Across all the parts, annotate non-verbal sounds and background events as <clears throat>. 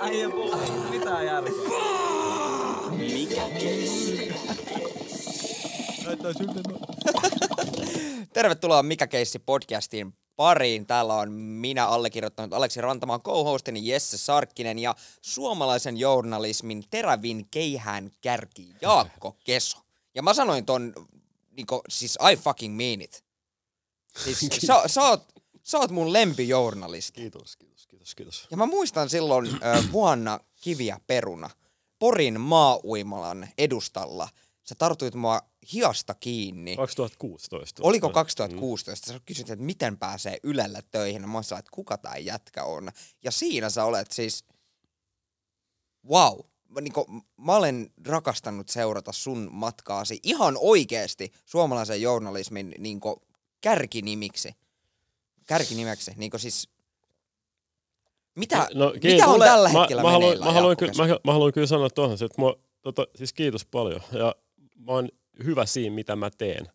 Äijä puhuu. Mitä järkeä? Mikä keissi? Näyttää Tervetuloa Mikä keissi podcastiin pariin. Täällä on minä allekirjoittanut Aleksi Rantamaan co-hostini Jesse Sarkkinen ja suomalaisen journalismin terävin keihään kärki Jaakko Keso. Ja mä sanoin ton, niinku, siis I fucking mean it. Siis <laughs> sä, sä oot Sä oot mun lempijournalisti. Kiitos, kiitos, kiitos, kiitos. Ja mä muistan silloin äh, vuonna Kiviä peruna. Porin maauimalan edustalla sä tartuit mua hiasta kiinni. 2016. Oliko 2016? Mm. Sä kysyt, että miten pääsee Ylellä töihin. Mä sanoin, että kuka tämä jätkä on. Ja siinä sä olet siis, wow. Mä, niin kun mä olen rakastanut seurata sun matkaasi ihan oikeasti suomalaisen journalismin niin kun, kärkinimiksi kärkinimeksi? Niin siis, mitä, no, no mitä on Mulle, tällä mä, hetkellä mä, haluan, mä, haluan kyllä, mä, mä haluan kyllä sanoa tuohon, että mua, tota, siis kiitos paljon. Ja mä oon hyvä siinä, mitä mä teen.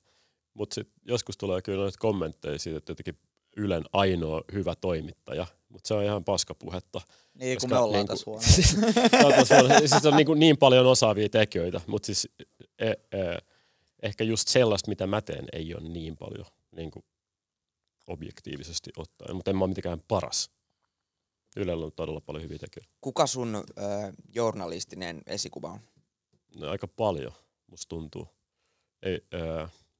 Mutta joskus tulee kyllä noita kommentteja siitä, että jotenkin Ylen ainoa hyvä toimittaja, mutta se on ihan paskapuhetta. Niin, koska, kun me ollaan niin, <laughs> tässä huoneessa. siis on niin, niin paljon osaavia tekijöitä, mutta siis e, e, ehkä just sellaista, mitä mä teen, ei ole niin paljon. Niin kuin, objektiivisesti ottaen, mutta en mä ole mitenkään paras. Ylellä on todella paljon hyviä tekijöitä. Kuka sun ö, journalistinen esikuva on? No, aika paljon, musta tuntuu.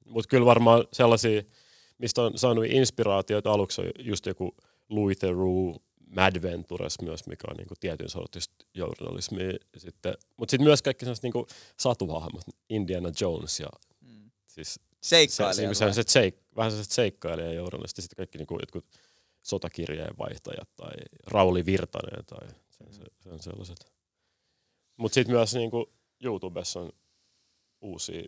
Mutta kyllä varmaan sellaisia, mistä on saanut inspiraatioita aluksi, on just joku Louis Theroux, Madventures myös, mikä on niin kuin tietyn sortista journalismia. Sitten, mut sitten myös kaikki sellaiset niin satuhahmot, Indiana Jones ja mm. siis Seikkailijat. Se, se, se, se, vähän sellaiset seikkailija journalisti, sitten kaikki niin kuin jotkut sotakirjeenvaihtajat vaihtajat tai Rauli Virtanen tai sen, sen mm. sellaiset. Mutta sitten myös niin kuin YouTubessa on uusia,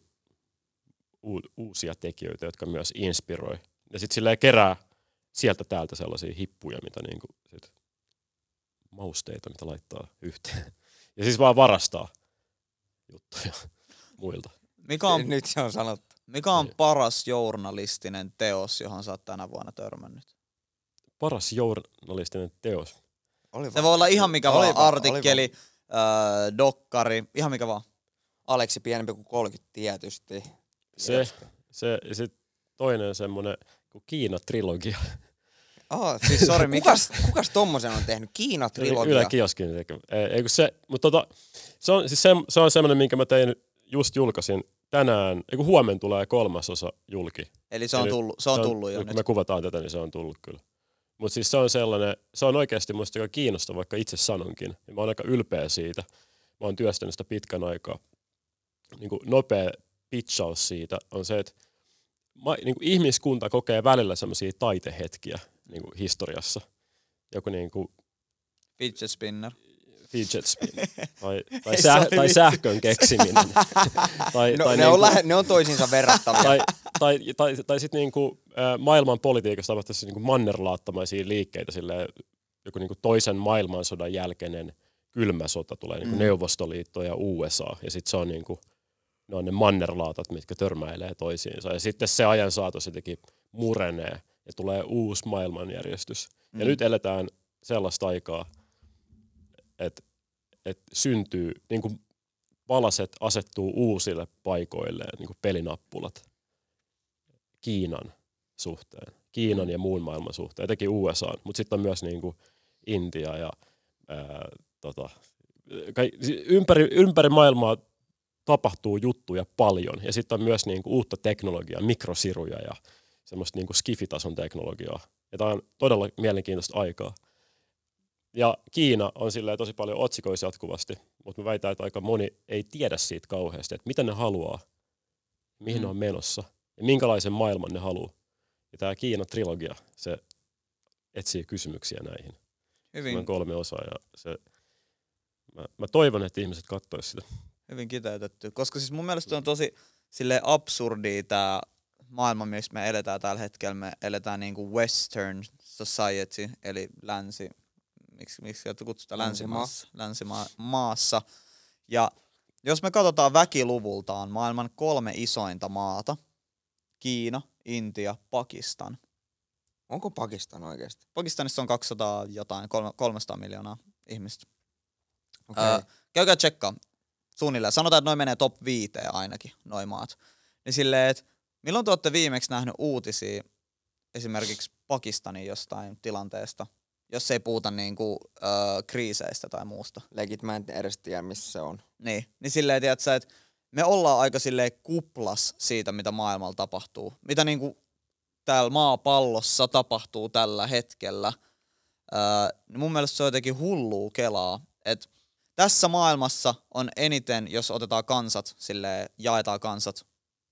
u, uusia tekijöitä, jotka myös inspiroi. Ja sitten silleen kerää sieltä täältä sellaisia hippuja, mitä niin kuin sit mausteita, mitä laittaa yhteen. <laughs> Ja siis vaan varastaa juttuja <laughs> muilta. Mikä on... Nyt se on sanottu. Mikä on niin. paras journalistinen teos, johon sä oot tänä vuonna törmännyt? Paras journalistinen teos? Oli Se voi olla ihan mikä oli vaan, artikkeli, oli öö, äh, dokkari, ihan mikä vaan. Aleksi pienempi kuin 30 tietysti. Se, se ja sit toinen semmonen kuin Kiina-trilogia. <laughs> Ah, siis sorry, kukas, kukas tommosen on tehnyt? Kiina-trilogia? Yle Kioskin. Ei, ei, se, mutta tota, se on, siis se, se on semmoinen, minkä mä tein, just julkaisin tänään, eiku huomen tulee kolmas osa julki. Eli se on, Eli tullut, se on, se on tullut jo kun nyt. me kuvataan tätä, niin se on tullut kyllä. Mutta siis se on sellainen, se on oikeasti musta aika kiinnostava, vaikka itse sanonkin. Ja mä oon aika ylpeä siitä. Mä oon työstänyt sitä pitkän aikaa. Niin kuin nopea pitchaus siitä on se, että mä, niin kuin ihmiskunta kokee välillä semmoisia taitehetkiä niin kuin historiassa. Joku niin kuin... Fidget spinner fidget spin. <laughs> tai, tai, säh, tai sähkön keksiminen. <laughs> tai, no, tai ne, niin on kuin, lähe, ne on toisiinsa verrattavia. tai tai, tai, tai tai sitten niinku, maailman politiikassa tapahtuisi niinku mannerlaattamaisia liikkeitä, silleen, joku niinku toisen maailmansodan jälkeinen kylmä sota tulee niinku mm. Neuvostoliitto ja USA, ja sitten se on niinku, ne on ne mannerlaatat, mitkä törmäilee toisiinsa. Ja sitten se ajan saatos jotenkin murenee ja tulee uusi maailmanjärjestys. Mm. Ja nyt eletään sellaista aikaa, että et syntyy, niin kuin palaset asettuu uusille paikoille, niin kuin pelinappulat Kiinan suhteen, Kiinan ja muun maailman suhteen, etenkin USA, mutta sitten on myös niin kuin Intia ja ää, tota, kai, ympäri, ympäri maailmaa tapahtuu juttuja paljon ja sitten on myös niin kuin uutta teknologiaa, mikrosiruja ja semmoista niin kuin skifitason teknologiaa. tämä on todella mielenkiintoista aikaa. Ja Kiina on sillä tosi paljon otsikoissa jatkuvasti, mutta mä väitän, että aika moni ei tiedä siitä kauheasti, että mitä ne haluaa, mihin mm. ne on menossa ja minkälaisen maailman ne haluaa. Ja tämä Kiina-trilogia, se etsii kysymyksiä näihin. Hyvin. Se on kolme osaa ja se, mä, mä toivon, että ihmiset katsoisivat sitä. Hyvin kiteytetty, koska siis mun mielestä on tosi sille absurdi tämä maailma, missä me eletään tällä hetkellä. Me eletään niin kuin western society, eli länsi miksi, miksi kutsutaan länsimaassa, länsimaassa. Ja jos me katsotaan väkiluvultaan maailman kolme isointa maata, Kiina, Intia, Pakistan. Onko Pakistan oikeasti? Pakistanissa on 200 jotain, 300 miljoonaa ihmistä. Okay. Öö, käykää tsekkaa suunnilleen. Sanotaan, että noin menee top viiteen ainakin, noin maat. Niin silleen, että milloin te olette viimeksi nähnyt uutisia esimerkiksi Pakistanin jostain tilanteesta – jos ei puhuta niinku, ö, kriiseistä tai muusta. Legit, mä en edes tiedä, missä se on. Niin, niin silleen, sä että me ollaan aika silleen kuplas siitä, mitä maailmalla tapahtuu. Mitä niinku täällä maapallossa tapahtuu tällä hetkellä. Ö, niin mun mielestä se on jotenkin hullua kelaa, että tässä maailmassa on eniten, jos otetaan kansat, sille jaetaan kansat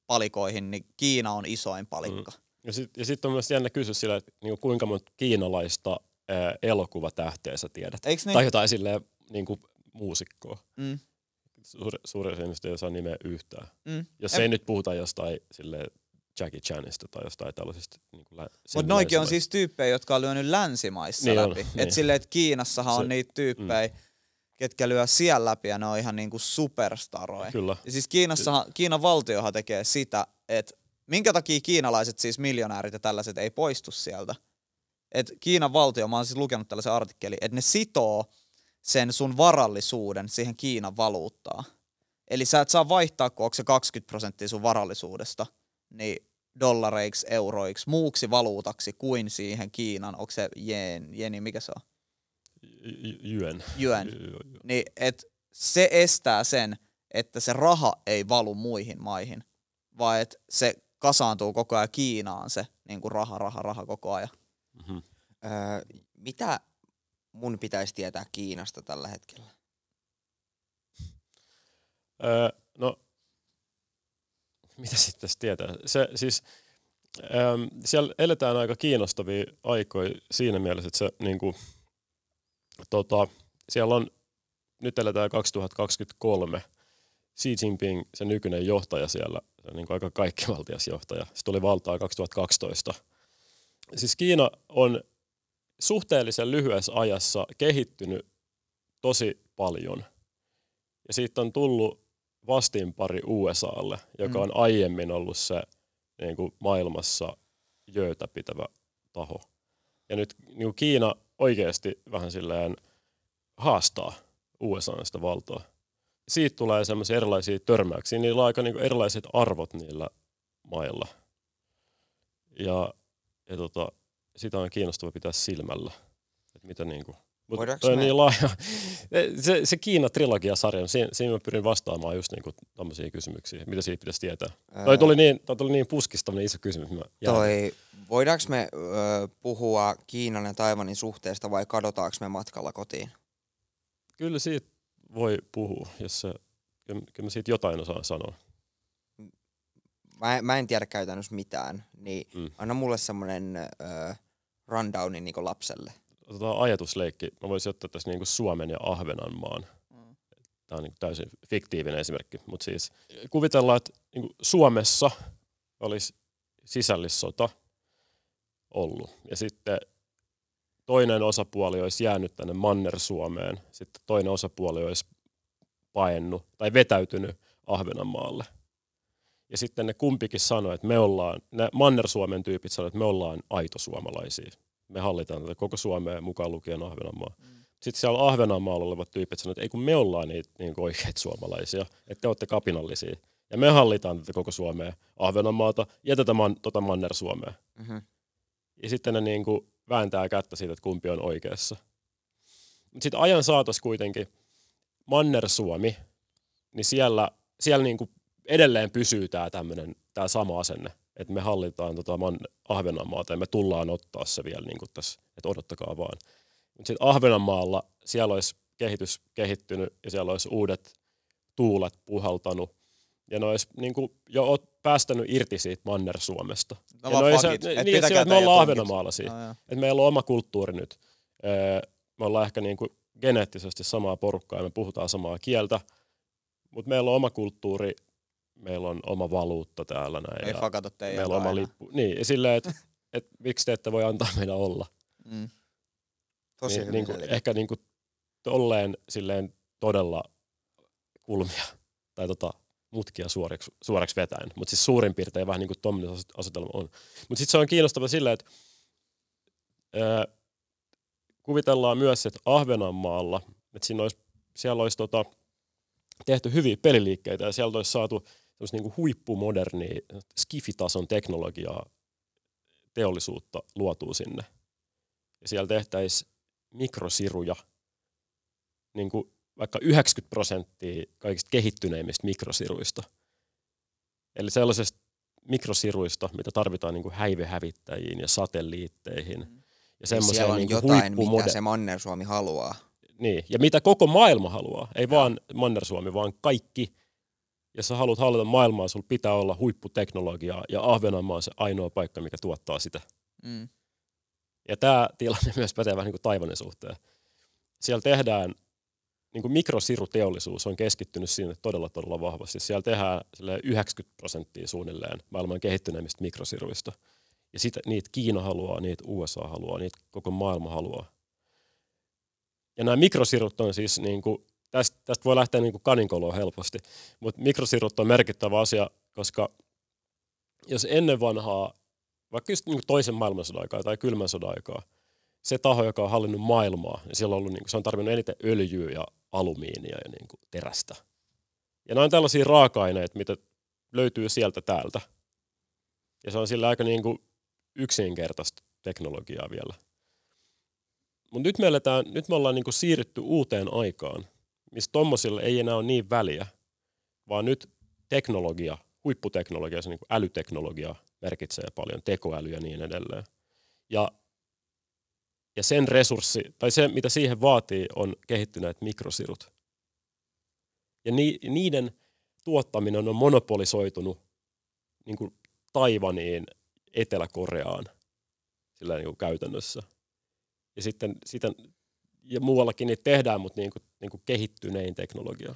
palikoihin, niin Kiina on isoin palikka. Mm. Ja sitten sit on myös jännä kysyä että niinku kuinka monta kiinalaista ää, äh, elokuvatähteensä tiedät. niin? Tai jotain silleen niin kuin muusikkoa. Mm. Suuri, suurin osa ei osaa nimeä yhtään. Mm. Jos ei nyt puhuta jostain silleen Jackie Chanista tai jostain tällaisista. Niin lä- Mutta noikin on siis tyyppejä, jotka on lyönyt länsimaissa niin läpi. Niin. Että silleen, että Kiinassahan Se, on niitä tyyppejä, mm. ketkä lyö siellä läpi ja ne on ihan niinku superstaroja. Kyllä. Ja siis Kiinassahan, Kiinan valtiohan tekee sitä, että minkä takia kiinalaiset siis miljonäärit ja tällaiset ei poistu sieltä että Kiinan valtio, mä oon siis lukenut tällaisen artikkelin, että ne sitoo sen sun varallisuuden siihen Kiinan valuuttaan. Eli sä et saa vaihtaa, kun onko se 20 prosenttia sun varallisuudesta, niin dollareiksi, euroiksi, muuksi valuutaksi kuin siihen Kiinan, onko se jen, jeni, mikä se on? yön. Yön. Niin, et se estää sen, että se raha ei valu muihin maihin, vaan että se kasaantuu koko ajan Kiinaan se niin kuin raha, raha, raha koko ajan. Mm-hmm. Öö, mitä mun pitäisi tietää Kiinasta tällä hetkellä? Öö, no, mitä sitten tietää? Se, siis, öö, siellä eletään aika kiinnostavia aikoja siinä mielessä, että se, niin kuin, tota, siellä on, nyt eletään 2023, Xi Jinping, se nykyinen johtaja siellä, se on niin kuin aika kaikkivaltias johtaja, se tuli valtaa 2012 – siis Kiina on suhteellisen lyhyessä ajassa kehittynyt tosi paljon. Ja siitä on tullut vastinpari USAlle, joka mm. on aiemmin ollut se niin kuin maailmassa jöötä pitävä taho. Ja nyt niin kuin Kiina oikeasti vähän silleen haastaa USAn sitä valtaa. Siitä tulee semmoisia erilaisia törmäyksiä. Niillä on aika niin kuin erilaiset arvot niillä mailla. Ja ja tota, sitä on kiinnostava pitää silmällä. Että mitä niin kuin, mutta toi on me... niin laaja. <laughs> Se, se Kiina-trilogia-sarja, niin siinä, siinä mä pyrin vastaamaan just niinku tämmöisiä kysymyksiä, mitä siitä pitäisi tietää. Öö... Toi tuli niin, toi tuli niin puskista, niin iso kysymys. Mä toi, voidaanko me öö, puhua Kiinan ja Taivanin suhteesta vai kadotaanko me matkalla kotiin? Kyllä siitä voi puhua, jos se, kyllä, kyllä mä siitä jotain osaan sanoa mä, mä en tiedä käytännössä mitään, niin mm. anna mulle semmoinen uh, rundowni niin lapselle. Otetaan ajatusleikki. Mä voisin ottaa tässä niin Suomen ja Ahvenanmaan. Mm. Tämä on niin täysin fiktiivinen esimerkki, mutta siis kuvitellaan, että niin Suomessa olisi sisällissota ollut. Ja sitten toinen osapuoli olisi jäänyt tänne Manner-Suomeen, sitten toinen osapuoli olisi paennut tai vetäytynyt Ahvenanmaalle. Ja sitten ne kumpikin sanoi, että me ollaan, ne Manner-Suomen tyypit sanoi, että me ollaan suomalaisia. Me hallitaan tätä koko Suomea mukaan lukien Ahvenanmaa. Mm. Sitten siellä Ahvenanmaalla olevat tyypit sanoivat, että ei kun me ollaan niitä niin oikeita suomalaisia, että te olette kapinallisia. Ja me hallitaan tätä koko Suomea, Ahvenanmaata ja tätä man, tota Manner-Suomea. Mm-hmm. Ja sitten ne niin kuin vääntää kättä siitä, että kumpi on oikeassa. Sitten ajan saatossa kuitenkin Manner-Suomi, niin siellä, siellä niin kuin edelleen pysyy tämä tämmöinen, tämä sama asenne, että me hallitaan tota man, Ahvenanmaata ja me tullaan ottaa se vielä niin tässä, että odottakaa vaan. Mutta sitten Ahvenanmaalla siellä olisi kehitys kehittynyt ja siellä olisi uudet tuulet puhaltanut ja ne olisi niin kuin, jo oot päästänyt irti siitä Manner-Suomesta. No ja ne no se, niin, että me ollaan Ahvenanmaalla siinä. No, että meillä on oma kulttuuri nyt. Öö, me ollaan ehkä niin kuin geneettisesti samaa porukkaa ja me puhutaan samaa kieltä, mutta meillä on oma kulttuuri meillä on oma valuutta täällä näin. Ei ja fakata teidän Meillä on oma aina. lippu. Niin, silleen, että <laughs> et, miksi te ette voi antaa meidän olla. Mm. Niin, Tosi niin, niin kuin, Ehkä niin kuin tolleen silleen todella kulmia tai tota, mutkia suoreksi, suoreksi vetäen. Mutta siis suurin piirtein vähän niin kuin tuommoinen asetelma on. Mutta sitten se on kiinnostava silleen, että ää, kuvitellaan myös, että Ahvenanmaalla, että olisi, siellä olisi tota, tehty hyviä peliliikkeitä ja sieltä olisi saatu – niin kuin skifitason teknologiaa, teollisuutta luotuu sinne. Ja siellä tehtäisiin mikrosiruja, niin kuin vaikka 90 prosenttia kaikista kehittyneimmistä mikrosiruista. Eli sellaisista mikrosiruista, mitä tarvitaan niin kuin häivehävittäjiin ja satelliitteihin. Mm. Ja niin siellä on niin jotain, mitä se Manner-Suomi haluaa. Niin, ja mitä koko maailma haluaa. Ei ja. vaan Manner-Suomi, vaan kaikki – ja sä haluat hallita maailmaa, sulla pitää olla huipputeknologiaa ja Ahvenanmaa on se ainoa paikka, mikä tuottaa sitä. Mm. Ja tämä tilanne myös pätee vähän niin kuin Taivanin suhteen. Siellä tehdään, niin kuin mikrosiruteollisuus on keskittynyt sinne todella todella vahvasti. Siellä tehdään 90 prosenttia suunnilleen maailman kehittyneimmistä mikrosiruista. Ja sitä, niitä Kiina haluaa, niitä USA haluaa, niitä koko maailma haluaa. Ja nämä mikrosirut on siis niin kuin tästä, tästä voi lähteä niin kaninkoloon helposti. Mutta mikrosirut on merkittävä asia, koska jos ennen vanhaa, vaikka just niin toisen maailmansodan aikaa tai kylmän sodan aikaa, se taho, joka on hallinnut maailmaa, niin siellä on ollut, niin kuin, se on tarvinnut eniten öljyä ja alumiinia ja niin kuin, terästä. Ja nämä on tällaisia raaka-aineita, mitä löytyy sieltä täältä. Ja se on sillä aika niin kuin, yksinkertaista teknologiaa vielä. Mutta nyt nyt me ollaan niin kuin, siirrytty uuteen aikaan – missä tommosilla ei enää ole niin väliä, vaan nyt teknologia, huipputeknologia, se niin kuin älyteknologia merkitsee paljon, tekoäly ja niin edelleen. Ja, ja sen resurssi, tai se mitä siihen vaatii, on kehittyneet mikrosirut. Ja ni, niiden tuottaminen on monopolisoitunut niin kuin Taivaniin, Etelä-Koreaan, sillä niin kuin käytännössä. Ja sitten, sitten ja muuallakin niitä tehdään, mutta niin kuin, niin kuin kehittynein teknologia.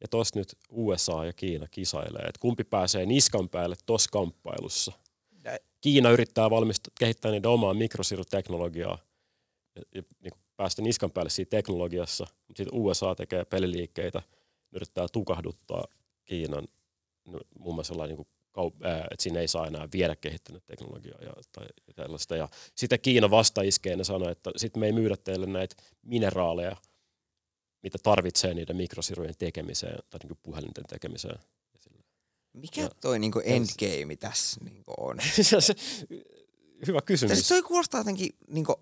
Ja tuossa nyt USA ja Kiina kisailee, että kumpi pääsee niskan päälle tuossa kamppailussa. Kiina yrittää valmistaa, kehittää niiden omaa mikrosiruteknologiaa ja, ja niin kuin päästä niskan päälle siinä teknologiassa, mutta sitten USA tekee peliliikkeitä, yrittää tukahduttaa Kiinan no, muun muassa niin kuin että sinne ei saa enää viedä kehittynyt teknologiaa ja, tai tällaista. Ja sitten Kiina vasta iskee ja sanoi, että sitten me ei myydä teille näitä mineraaleja, mitä tarvitsee niiden mikrosirujen tekemiseen tai niin puhelinten tekemiseen. Mikä ja, toi niin endgame tässä niin on? <laughs> Hyvä kysymys. Tässä toi kuulostaa jotenkin niin kuin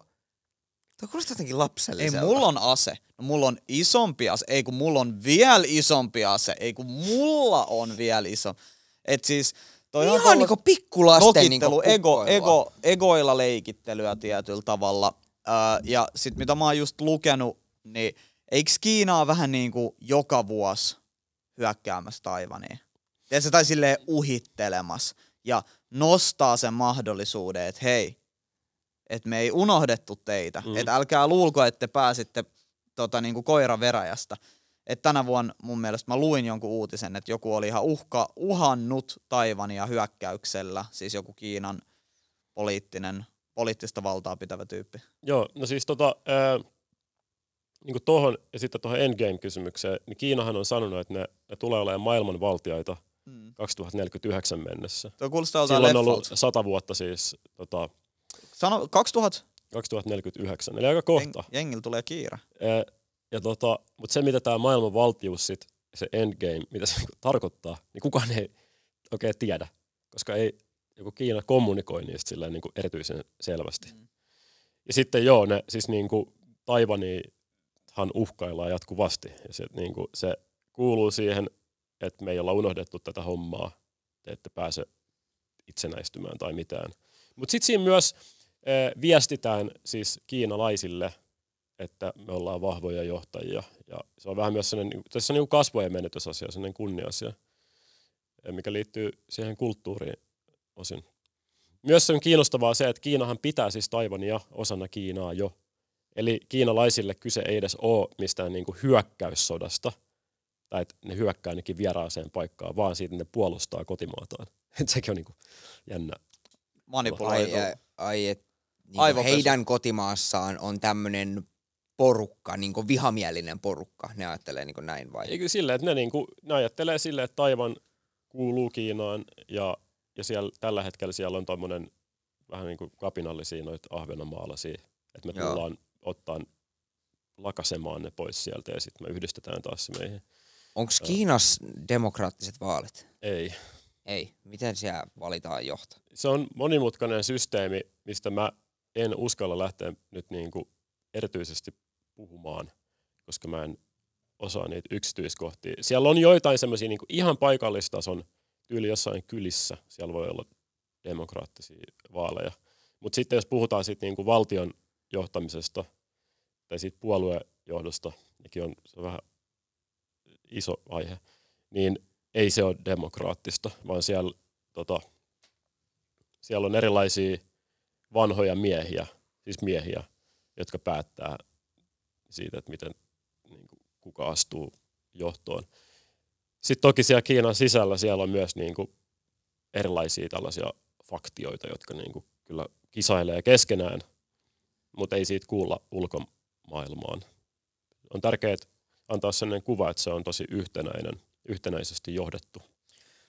Tuo kuulostaa jotenkin lapselliselta. Ei, mulla on ase. No, mulla on isompi ase. Ei, kun mulla on vielä isompi ase. Ei, kun mulla on vielä isompi. Et siis, toi Ihan on niinku pikkulasten niinku ego, ego, egoilla leikittelyä tietyllä tavalla. Öö, ja sit mitä mä oon just lukenut, niin eikö Kiinaa vähän niinku joka vuosi hyökkäämässä Taivaniin? Ja se tai silleen uhittelemassa ja nostaa sen mahdollisuuden, että hei, että me ei unohdettu teitä. Mm. Että älkää luulko, että te pääsitte tota, niinku veräjästä. Et tänä vuonna mun mielestä mä luin jonkun uutisen, että joku oli ihan uhka, uhannut Taivania hyökkäyksellä, siis joku Kiinan poliittinen, poliittista valtaa pitävä tyyppi. Joo, no siis tota, ää, niin tohon, ja sitten tuohon Endgame-kysymykseen, niin Kiinahan on sanonut, että ne, ne tulee olemaan maailman valtiaita mm. 2049 mennessä. Tuo kuulostaa Silloin leffalt. on ollut sata vuotta siis. Tota, Sano, 2000? 2049, eli aika kohta. Jeng, jengillä tulee kiire. Ää, ja tota, mutta se, mitä tämä maailman valtius sit, se endgame, mitä se <laughs> tarkoittaa, niin kukaan ei oikein tiedä, koska ei joku Kiina kommunikoi niistä silleen, niin kuin erityisen selvästi. Mm. Ja sitten joo, ne siis niin kuin Taivanihan uhkaillaan jatkuvasti. Ja se, niin kuin, se kuuluu siihen, että me ei olla unohdettu tätä hommaa, te ette pääse itsenäistymään tai mitään. Mutta sitten siinä myös äh, viestitään siis kiinalaisille – että me ollaan vahvoja johtajia. Ja se on vähän myös sellainen, niin tässä on niin kasvojen menetysasia, sellainen kunnia-asia, eh, mikä liittyy siihen kulttuuriin osin. Myös se on kiinnostavaa se, että Kiinahan pitää siis Taivania osana Kiinaa jo. Eli kiinalaisille kyse ei edes ole mistään niin kuin hyökkäyssodasta, tai että ne hyökkää ainakin vieraaseen paikkaan, vaan siitä ne puolustaa kotimaataan. <laughs> Sekin on niin kuin jännä. Manipulaatio. Ai, ai, ai niin heidän kotimaassaan on tämmöinen porukka, niin kuin vihamielinen porukka, ne ajattelee niin kuin näin vai? Eikö sille, että ne, niin kuin, ne ajattelee silleen, että Taivan kuuluu Kiinaan ja, ja siellä, tällä hetkellä siellä on tuommoinen vähän niin kuin kapinallisia noita ahvenanmaalaisia, että me Joo. tullaan ottaan lakasemaan ne pois sieltä ja sitten me yhdistetään taas se meihin. Onko Kiinassa demokraattiset vaalit? Ei. Ei. Miten siellä valitaan johto? Se on monimutkainen systeemi, mistä mä en uskalla lähteä nyt niin kuin erityisesti puhumaan, koska mä en osaa niitä yksityiskohtia. Siellä on joitain semmoisia niin ihan paikallistason tyyli jossain kylissä. Siellä voi olla demokraattisia vaaleja. Mutta sitten jos puhutaan sit niin valtion johtamisesta tai sit puoluejohdosta, nekin on, se on vähän iso aihe, niin ei se ole demokraattista, vaan siellä, tota, siellä on erilaisia vanhoja miehiä, siis miehiä, jotka päättää siitä, että miten niin kuin, kuka astuu johtoon. Sitten toki siellä Kiinan sisällä siellä on myös niin kuin, erilaisia tällaisia faktioita, jotka niin kuin, kyllä kisailee keskenään, mutta ei siitä kuulla ulkomaailmaan. On tärkeää antaa sellainen kuva, että se on tosi yhtenäinen, yhtenäisesti johdettu.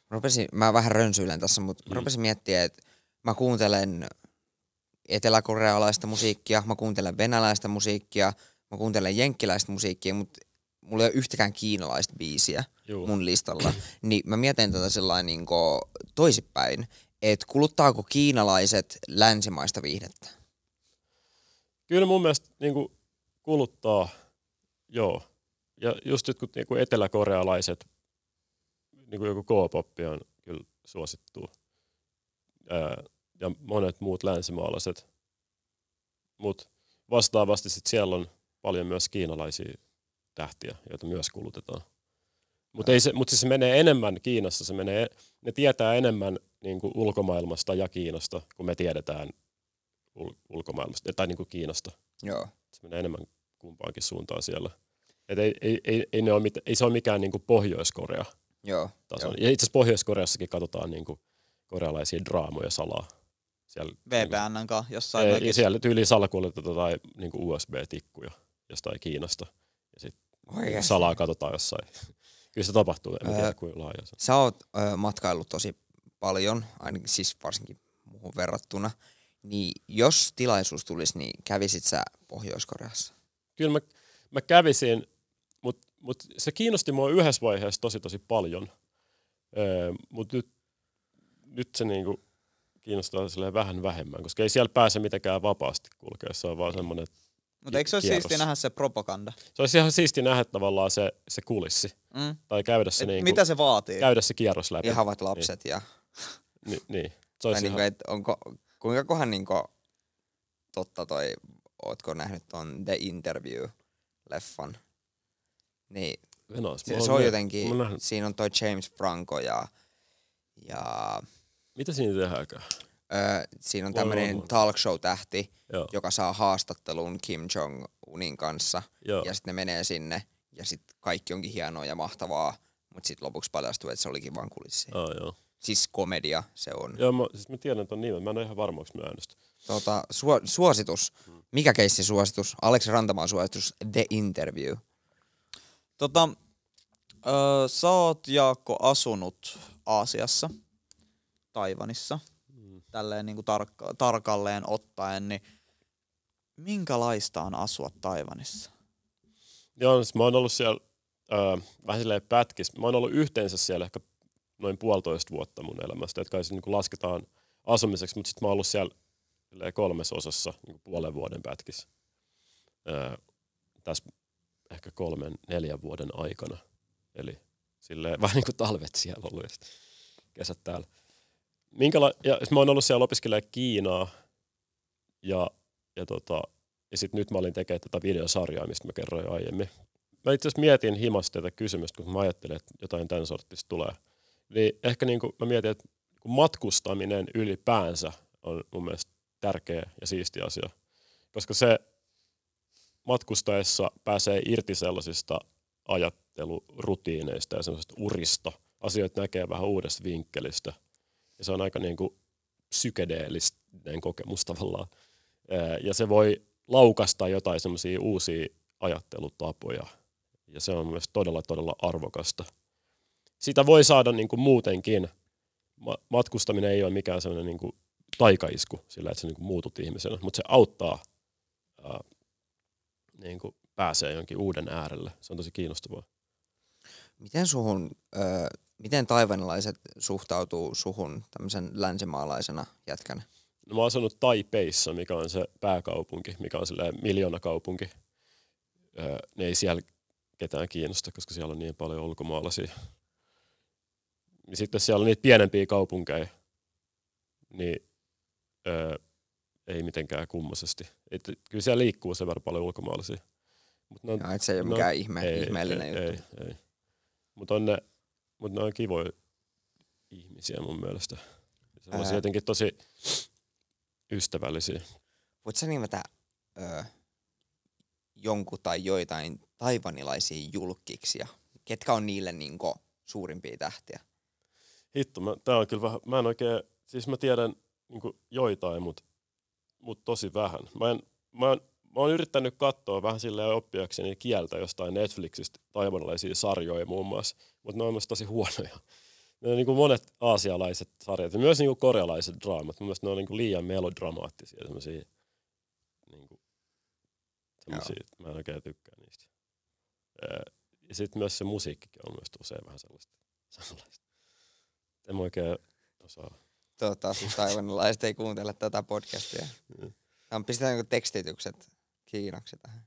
Rupesin, mä vähän rönsyilen tässä, mutta mm. rupesin miettiä, että mä kuuntelen eteläkorealaista musiikkia, mä kuuntelen venäläistä musiikkia, mä kuuntelen jenkkiläistä musiikkia, mutta mulla ei ole yhtäkään kiinalaista biisiä Juu. mun listalla. <clears throat> niin mä mietin tätä sellainen niin toisipäin, että kuluttaako kiinalaiset länsimaista viihdettä? Kyllä mun mielestä niin kuin kuluttaa, joo. Ja just kun niin kuin eteläkorealaiset, niin kuin joku k pop on kyllä suosittu. Ää, ja monet muut länsimaalaiset. Mutta vastaavasti sit siellä on paljon myös kiinalaisia tähtiä, joita myös kulutetaan. Mutta mut siis se menee enemmän Kiinassa, se menee, ne tietää enemmän niin kuin ulkomaailmasta ja Kiinasta, kun me tiedetään ul, ulkomaailmasta, tai niin kuin Kiinasta. Joo. Se menee enemmän kumpaankin suuntaan siellä. Et ei, ei, ei, ei, ne ole mit, ei se ole mikään niin kuin Pohjois-Korea. Joo. Tason. Joo. Ja itse asiassa Pohjois-Koreassakin katsotaan niin kuin korealaisia draamoja salaa. Siellä, VPN niin, jossain ei, Siellä tyyliin salakuljetetaan tai niin kuin USB-tikkuja jostain Kiinasta. Ja sitten salaa katsotaan jossain. <laughs> Kyllä se tapahtuu, en tiedä kuinka laaja se. Sä oot ö, matkaillut tosi paljon, ainakin siis varsinkin muuhun verrattuna. Niin jos tilaisuus tulisi, niin kävisit sä Pohjois-Koreassa? Kyllä mä, mä kävisin, mutta mut se kiinnosti mua yhdessä vaiheessa tosi tosi paljon. mutta nyt, nyt se niinku kiinnostaa vähän vähemmän, koska ei siellä pääse mitenkään vapaasti kulkea. Se on vaan semmoinen, että mutta eikö se olisi siistiä nähdä se propaganda? Se olisi ihan siistiä nähdä tavallaan se, se kulissi. Mm. Tai käydä se, niin kuin, mitä se vaatii? Käydä se kierros läpi. Ihan niin. lapset niin. ja... Ni, niin. Se olisi niinku, ihan... niin kuin, onko, kuinka kohan niin kuin, totta toi, ootko nähnyt on The Interview-leffan? Niin. Venos, se, se on jotenkin, siinä on toi James Franco ja... ja... Mitä siinä tehdäänkään? Öö, siinä on tämmöinen talkshow-tähti, joka saa haastattelun Kim Jong-unin kanssa. Joo. Ja sitten ne menee sinne ja sitten kaikki onkin hienoa ja mahtavaa, mutta sitten lopuksi paljastuu, että se olikin vaan kulissi. Oh, joo. Siis komedia se on. Joo, mä, siis mä tiedän ton nimen, mä en ole ihan varma, onko mä äänestä. Tota, suo, suositus. Hmm. Mikä keissi suositus? Alex Rantamaan suositus, The Interview. Tota, äh, sä oot Jaakko asunut Aasiassa, Taivanissa – tälleen niin kuin tark- tarkalleen ottaen, niin minkälaista on asua Taivanissa? Joo, siis mä oon ollut siellä äh, vähän silleen pätkis. Mä oon ollut yhteensä siellä ehkä noin puolitoista vuotta mun elämästä, että kai se niin kuin lasketaan asumiseksi, mutta sitten mä oon ollut siellä kolmessa osassa niin puolen vuoden pätkissä. Öö, tässä ehkä kolmen, neljän vuoden aikana. Eli sille <laughs> vähän niin kuin talvet siellä ollut ja kesät täällä minkäla- ja sit mä oon ollut siellä opiskelemaan Kiinaa ja, ja, tota, ja sit nyt mä olin tekemään tätä videosarjaa, mistä mä kerroin aiemmin. Mä itse asiassa mietin himasta tätä kysymystä, kun mä ajattelin, että jotain tämän sortista tulee. Eli niin ehkä niin kuin mä mietin, että matkustaminen ylipäänsä on mun mielestä tärkeä ja siisti asia, koska se matkustaessa pääsee irti sellaisista ajattelurutiineista ja sellaisista urista. Asioita näkee vähän uudesta vinkkelistä – ja se on aika niin kuin psykedeellinen kokemus tavallaan. Ja se voi laukasta jotain semmoisia uusia ajattelutapoja. Ja se on myös todella, todella arvokasta. Sitä voi saada niin kuin muutenkin. Matkustaminen ei ole mikään semmoinen niin taikaisku sillä, että sä niin muutut ihmisenä, mutta se auttaa ää, niin kuin pääsee jonkin uuden äärelle. Se on tosi kiinnostavaa. Miten suhun, äh, miten taivanilaiset suhtautuu suhun tämmöisen länsimaalaisena jätkänä? No mä oon asunut Taipeissa, mikä on se pääkaupunki, mikä on silleen kaupunki. Öö, ne ei siellä ketään kiinnosta, koska siellä on niin paljon ulkomaalaisia. Ja niin sitten siellä on niitä pienempiä kaupunkeja, niin öö, ei mitenkään kummosesti. Et, kyllä siellä liikkuu sen verran paljon ulkomaalaisia. Mut no, no, et se ei ole no, mikään ihme, ei, ihmeellinen ei, juttu. Ei, ei. Mutta on ne mutta ne on kivoja ihmisiä mun mielestä. Sellaisia on jotenkin tosi ystävällisiä. Voitko sä nimetä ö, jonkun tai joitain taivanilaisia julkkiksia? Ketkä on niille niinku suurimpia tähtiä? Hitto, mä, tää on kyllä vähän, mä en oikein, siis mä tiedän niinku joitain, mutta mut tosi vähän. Mä en, mä en mä oon yrittänyt katsoa vähän sille oppiakseni kieltä jostain Netflixistä taivanalaisia sarjoja muun muassa, mutta ne on myös tosi huonoja. Ne on niin kuin monet aasialaiset sarjat ja myös niin kuin korealaiset draamat. Mun ne on niin kuin liian melodramaattisia Sellaisia, niin kuin, että mä en oikein tykkää niistä. Ja sitten myös se musiikkikin on myös usein vähän sellaista. sellaista. En mä oikein osaa. Toivottavasti taivanilaiset ei kuuntele tätä podcastia. Mm. Tämä on pistetään niin niinku tekstitykset kiinaksi tähän.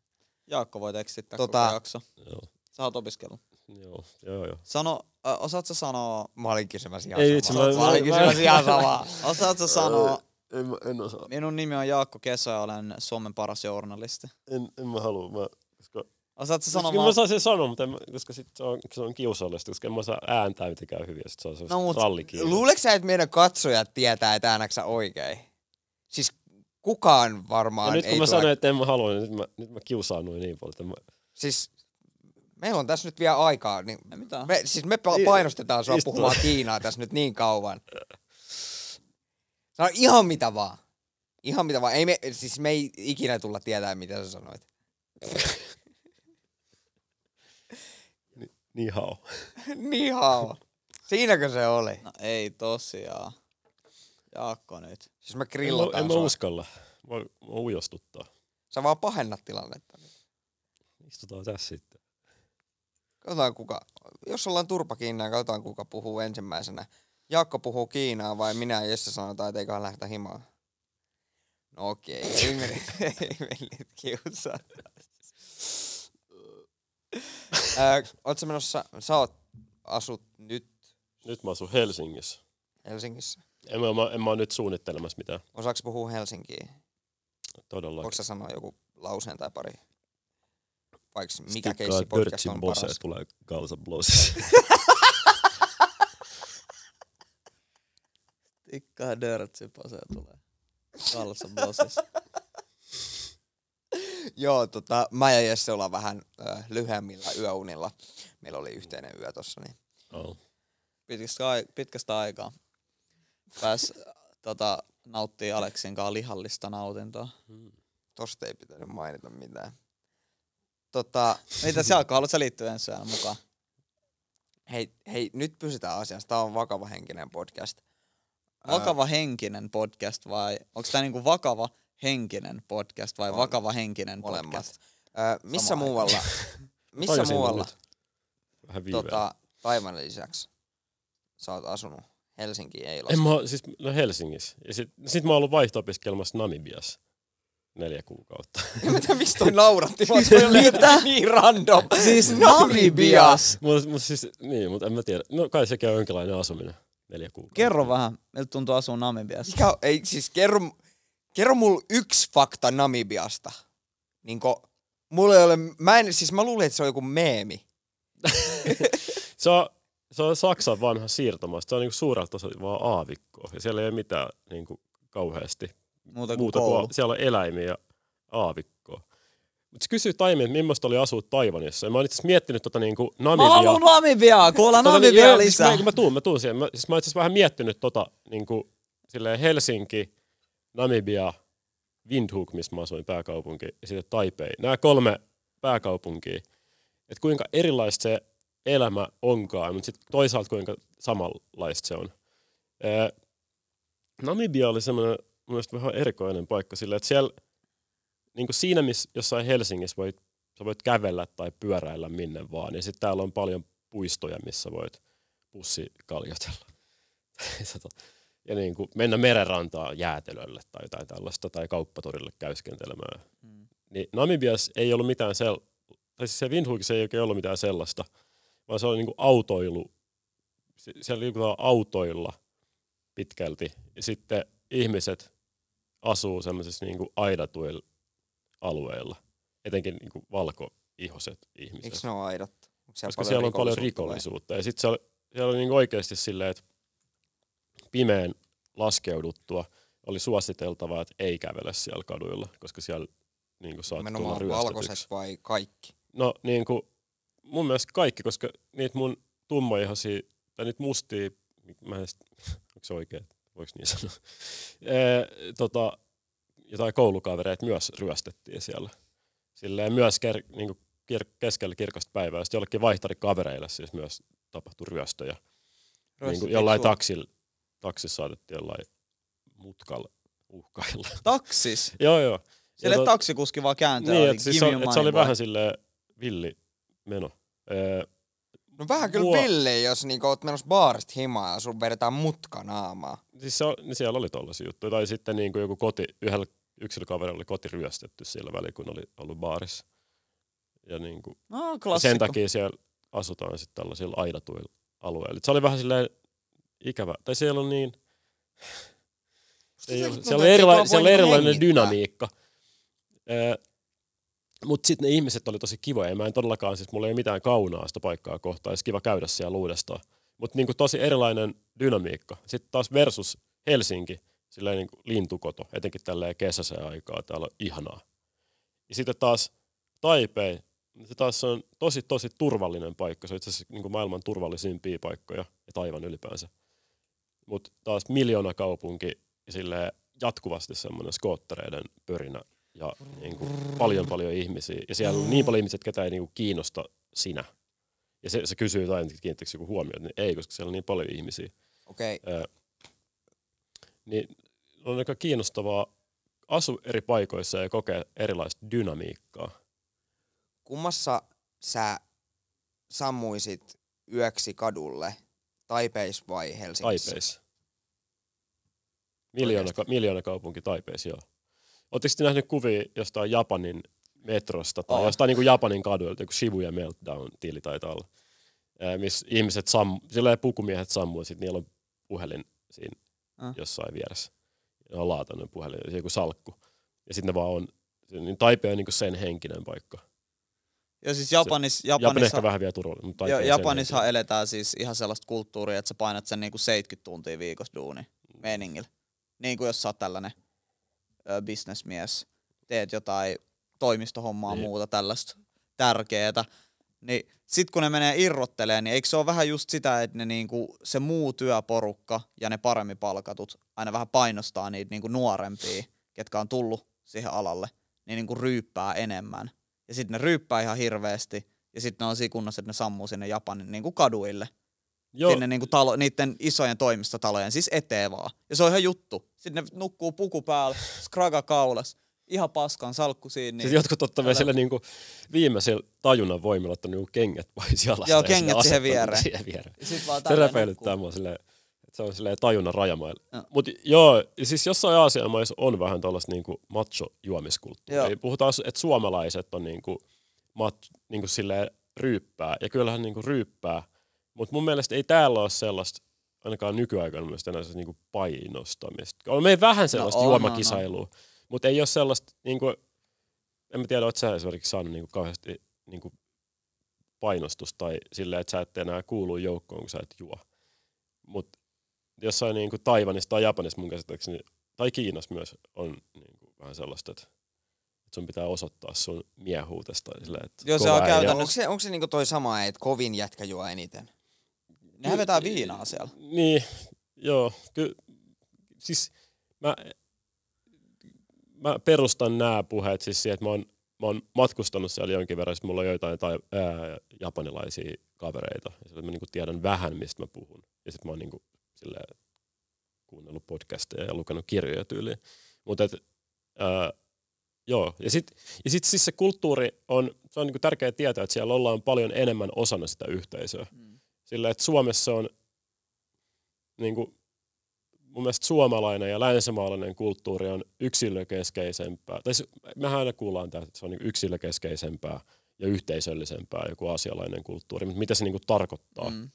Jaakko voi tekstittää tota, koko jakso. Joo. Sä oot opiskellut. Joo, joo, joo. Sano, äh, osaatko sanoa... Mä olin kysymässä ihan Ei, samaa. Mä, mä, mä, olin kysymässä ihan samaa. Osaatko sanoa... En, en osaa. Minun nimi on Jaakko Keso ja olen Suomen paras journalisti. En, en mä halua. Mä, koska... Osaatko sanoa? Kyllä mä saisin sanoa, mutta en, koska sit se, on, se on kiusallista, koska en mä saa ääntää mitenkään hyvin, sit se on no, mut, Luuleeko sä, että meidän katsojat tietää, että äänäksä oikein? kukaan varmaan ja nyt kun ei mä tule... sanoin, että en mä halua, niin nyt mä, nyt mä noin niin paljon. mä... Siis meillä on tässä nyt vielä aikaa. Niin mitä? Me, siis me painostetaan sua Istu. puhumaan Kiinaa tässä nyt niin kauan. Sano ihan mitä vaan. Ihan mitä vaan. Ei me, siis me ei ikinä tulla tietää, mitä sä sanoit. <laughs> Ni, niin hao. <laughs> hao. Siinäkö se oli? No ei tosiaan. Jaakko nyt. Siis me grillataan En, mä- en mä uskalla. Mä, mä ujostuttaa. Sä vaan pahennat tilannetta. Istutaan tässä sitten. Katsotaan kuka, jos ollaan turpa kiinaa niin katsotaan kuka puhuu ensimmäisenä. Jaakko puhuu Kiinaa vai minä ja Jesse sanotaan, että eiköhän lähdetä himaan. No okei, okay. ei meni, meni kiusaa. Oletko menossa, sä oot, asut nyt Nyt mä asun Helsingissä. Helsingissä. En mä, en mä ole nyt suunnittelemassa mitään. Osaako puhua Helsinkiin? Todellakin. Voitko sanoa joku lauseen tai pari? Vaikka mikä keissi podcast on paras? Bose tulee Gausa Blosses. <laughs> Tikkaa Dirtsi Bose tulee. Gausa Blosses. <laughs> Joo, tota, mä ja Jesse ollaan vähän ö, lyhyemmillä yöunilla. Meillä oli yhteinen yö tossa, niin oh. pitkästä, ai- pitkästä aikaa pääs tota, nauttii Aleksin kanssa lihallista nautintoa. Hmm. Tosta ei pitänyt mainita mitään. Tota, mitä se alkaa? Haluatko liittyä ensi mukaan? Hei, hei, nyt pysytään asiassa. Tämä on vakava henkinen podcast. Vakava Ää... henkinen podcast vai onko tämä niinku vakava henkinen podcast vai on vakava henkinen molemmat. podcast? Ää, missä Samaan muualla? <laughs> missä muualla? Vähän tota, lisäksi sä oot asunut? Helsinki ei laske. En mä, siis, no Helsingissä. Ja sit, sit mä oon ollut vaihto Namibiassa neljä kuukautta. <laughs> Mitä mistä toi nauratti. Mä oon niin random. Siis Namibias. Mut, mut siis, niin, mutta en mä tiedä. No kai sekin on jonkinlainen asuminen. Neljä kuukautta. Kerro vähän. miltä tuntuu asua Namibiassa. Mikä, ei, siis kerro, kerro mulle yksi fakta Namibiasta. Niinkö, mulla ei ole, mä en, siis mä luulin, että se on joku meemi. <laughs> se on se on Saksan vanha siirtomasta. Se on niin suurelta osalta vaan aavikkoa. Ja siellä ei ole mitään niin kuin, kauheasti muuta kuin, muuta kuin siellä on eläimiä ja aavikkoa. Mutta se kysyy Taimin, että millaista oli asua Taivanissa. Ja mä oon itse miettinyt tota niinku Namibiaa. Tota, siis mä haluun Namibiaa, kuulla tota, Namibiaa niin, lisää. Siis mä, mä tuun, mä tuun siihen. Mä, siis mä oon itse vähän miettinyt tota niinku, silleen Helsinki, Namibia, Windhoek, missä mä asuin pääkaupunki, ja sitten Taipei. Nämä kolme pääkaupunkia. Että kuinka erilaista se elämä onkaan, mutta sitten toisaalta kuinka samanlaista se on. Ee, Namibia oli semmoinen mielestäni vähän erikoinen paikka sillä, että siellä niin kuin siinä, missä jossain Helsingissä voit, sä voit kävellä tai pyöräillä minne vaan, ja sitten täällä on paljon puistoja, missä voit pussi kaljotella. <laughs> ja niin kuin mennä merenrantaan jäätelölle tai jotain tällaista, tai kauppatorille käyskentelemään. Mm. Niin Namibias ei ollut mitään sellaista, tai siis se ei oikein ollut mitään sellaista – vaan se oli niinku autoilu. siellä liikutaan autoilla pitkälti. Ja sitten ihmiset asuu semmoisessa niinku aidatuilla alueilla, etenkin niinku valkoihoset ihmiset. Miksi ne on aidat? Siellä Koska siellä on paljon rikollisuutta. Vai? Ja sitten siellä, siellä oli niinku oikeasti silleen, että pimeän laskeuduttua oli suositeltavaa, että ei kävele siellä kaduilla, koska siellä niin saattaa tulla ryöstetyksi. tulla valkoiset vai kaikki? No niin kuin mun mielestä kaikki, koska niitä mun tummaihasi, tai niitä mustia, niin mä en edes, <laughs> onko se oikein, voiko niin sanoa, <laughs> e, tota, jotain koulukavereita myös ryöstettiin siellä. Silleen myös ker, niin kuin kir- keskellä kirkasta päivää, sitten jollekin vaihtarikavereille siis myös tapahtui ryöstöjä. niin kuin jollain taksilla, taksissa saatettiin jollain mutkalla uhkailla. <laughs> Taksis? joo, joo. Sille taksikuski vaan kääntää. Niin, että siis se, se oli vähän sille villi meno. No vähän kyllä mua... villi, jos niinku oot menossa baarista himaa ja sun vedetään mutka naamaa. Siis se, niin siellä oli tollasia juttuja. Tai sitten niinku joku koti, yhdellä yksilökaverilla oli koti ryöstetty sillä välillä, kun oli ollut baarissa. Ja niinku, no, sen takia siellä asutaan sitten tällaisilla aidatuilla alueilla. Se oli vähän silleen ikävä. Tai siellä on niin... se se, <laughs> on erila- se on erilainen dynamiikka. Mutta sitten ne ihmiset oli tosi kivoja. Mä en todellakaan, siis mulla ei mitään kaunaa sitä paikkaa kohtaan. Olisi kiva käydä siellä uudestaan. Mutta niinku tosi erilainen dynamiikka. Sitten taas versus Helsinki, silleen niinku lintukoto, etenkin tälleen kesäiseen aikaa. Täällä on ihanaa. Ja sitten taas Taipei, niin se taas on tosi, tosi turvallinen paikka. Se on itse asiassa niinku maailman turvallisimpia paikkoja ja taivan ylipäänsä. Mutta taas miljoona kaupunki silleen jatkuvasti semmoinen skoottereiden pörinä ja niin kuin paljon paljon ihmisiä. Ja siellä on niin paljon ihmisiä, ketä ei niin kuin kiinnosta sinä. Ja se, se kysyy jotain, että kiinnittääkö joku huomioon, niin ei, koska siellä on niin paljon ihmisiä. Okei. Okay. niin on aika kiinnostavaa asua eri paikoissa ja kokea erilaista dynamiikkaa. Kummassa sä sammuisit yöksi kadulle, Taipeis vai Helsingissä? Taipeis. Miljoona, ka, miljoona kaupunki Taipeis, joo. Oletteko te nähnyt kuvia jostain Japanin metrosta tai oh. jostain niin kuin Japanin kaduilta, joku Shibuya Meltdown-tiili taitaa olla, missä ihmiset sammu, sillä pukumiehet sammuu ja sitten niillä on puhelin siinä ah. jossain vieressä. Ne on laatanut puhelin, joku salkku. Ja sitten ne vaan on, niin Taipei on niin kuin sen henkinen paikka. Ja siis Japanis, Japanissa, Japan ehkä vähän vielä turvallinen, mutta jo, eletään siis ihan sellaista kulttuuria, että sä painat sen kuin niinku 70 tuntia viikossa duuni mm. meningillä. Niin kuin jos sä oot tällainen bisnesmies, teet jotain toimistohommaa niin. muuta tällaista tärkeää, niin sit kun ne menee irrottelemaan, niin eikö se ole vähän just sitä, että ne niinku, se muu työporukka ja ne paremmin palkatut aina vähän painostaa niitä niinku nuorempia, ketkä on tullut siihen alalle, niin niinku ryyppää enemmän. Ja sitten ne ryyppää ihan hirveästi, ja sitten ne on siinä kunnossa, että ne sammuu sinne Japanin niinku kaduille. Joo. sinne niinku talo, niiden isojen toimistotalojen, siis eteen vaan. Ja se on ihan juttu. Sitten ne nukkuu puku päällä, skraga kaulas, ihan paskan salkku siinä. Niin siis jotkut ottaa vielä sillä niinku viimeisellä tajunnan voimilla on niinku kengät pois jalasta. Joo, ja kengät ja siihen viereen. Siihen viereen. Sitten vaan se räpeilyttää mua silleen, että se on silleen tajunnan rajamailla. No. Mut joo, siis jossain Aasian maissa on vähän tollaista niinku macho-juomiskulttuuria. Puhutaan, että suomalaiset on niinku, mat, niinku silleen ryyppää. Ja kyllähän niinku ryyppää – mutta mun mielestä ei täällä ole sellaista, ainakaan nykyaikana myös tänään niinku painostamista. No on meillä vähän sellaista no, on, juomakisailua, no, no. mutta ei ole sellaista, niinku, en mä tiedä, oot sä esimerkiksi saanut niinku kauheasti niinku painostusta tai silleen, että sä et enää kuulu joukkoon, kun sä et juo. Mutta jossain niinku Taivanissa tai Japanissa mun käsittääkseni, tai Kiinassa myös on niinku vähän sellaista, että sun pitää osoittaa sun miehuutesta. Silleen, että Joo, se on käytännössä. Onko se, onko se niinku toi sama, että kovin jätkä juo eniten? Nehän niin, vetää niin, viinaa siellä. Niin, joo. Ky, siis mä, mä perustan nämä puheet siis siihen, että mä oon, mä oon matkustanut siellä jonkin verran, että mulla on joitain tai, ää, japanilaisia kavereita, ja sitten mä niinku tiedän vähän, mistä mä puhun. Ja sitten mä oon niinku, silleen, kuunnellut podcasteja ja lukenut kirjoja tyyliin. Mutta joo, ja sitten ja sit siis se kulttuuri on, se on niinku tärkeä tietää, että siellä ollaan paljon enemmän osana sitä yhteisöä. Mm. Sillä että Suomessa on niin kuin, mun mielestä suomalainen ja länsimaalainen kulttuuri on yksilökeskeisempää. Tai mehän aina kuullaan tästä, että se on niin yksilökeskeisempää ja yhteisöllisempää joku asialainen kulttuuri, mutta mitä se niin kuin tarkoittaa. Mm.